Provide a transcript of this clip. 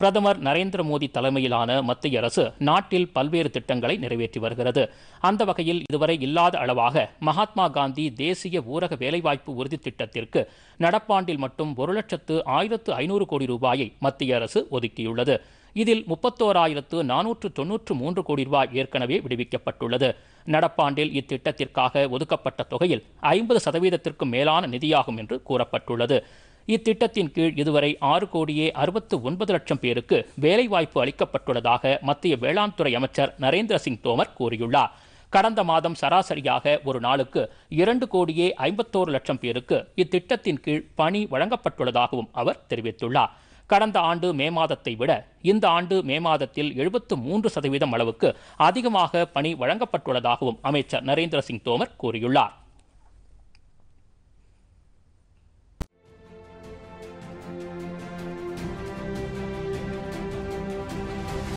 பிரதமர் நரேந்திர மோடி தலைமையிலான மத்திய அரசு நாட்டில் பல்வேறு திட்டங்களை நிறைவேற்றி வருகிறது அந்த வகையில் இதுவரை இல்லாத அளவாக மகாத்மா காந்தி தேசிய ஊரக வேலைவாய்ப்பு உறுதி திட்டத்திற்கு நடப்பாண்டில் மட்டும் ஒரு லட்சத்து ஆயிரத்து ஐநூறு கோடி ரூபாயை மத்திய அரசு ஒதுக்கியுள்ளது இதில் முப்பத்தோராயிரத்து நானூற்று தொன்னூற்று மூன்று கோடி ரூபாய் ஏற்கனவே விடுவிக்கப்பட்டுள்ளது நடப்பாண்டில் இத்திட்டத்திற்காக ஒதுக்கப்பட்ட தொகையில் ஐம்பது சதவீதத்திற்கும் மேலான நிதியாகும் என்று கூறப்பட்டுள்ளது இத்திட்டத்தின் கீழ் இதுவரை ஆறு கோடியே அறுபத்து ஒன்பது லட்சம் பேருக்கு வேலைவாய்ப்பு அளிக்கப்பட்டுள்ளதாக மத்திய வேளாண் துறை அமைச்சர் நரேந்திர சிங் தோமர் கூறியுள்ளார் கடந்த மாதம் சராசரியாக ஒரு நாளுக்கு இரண்டு கோடியே ஐம்பத்தோரு லட்சம் பேருக்கு இத்திட்டத்தின் கீழ் பணி வழங்கப்பட்டுள்ளதாகவும் அவர் தெரிவித்துள்ளார் கடந்த ஆண்டு மே மாதத்தை விட இந்த ஆண்டு மே மாதத்தில் எழுபத்து மூன்று சதவீதம் அளவுக்கு அதிகமாக பணி வழங்கப்பட்டுள்ளதாகவும் அமைச்சர் நரேந்திர சிங் தோமர் கூறியுள்ளார்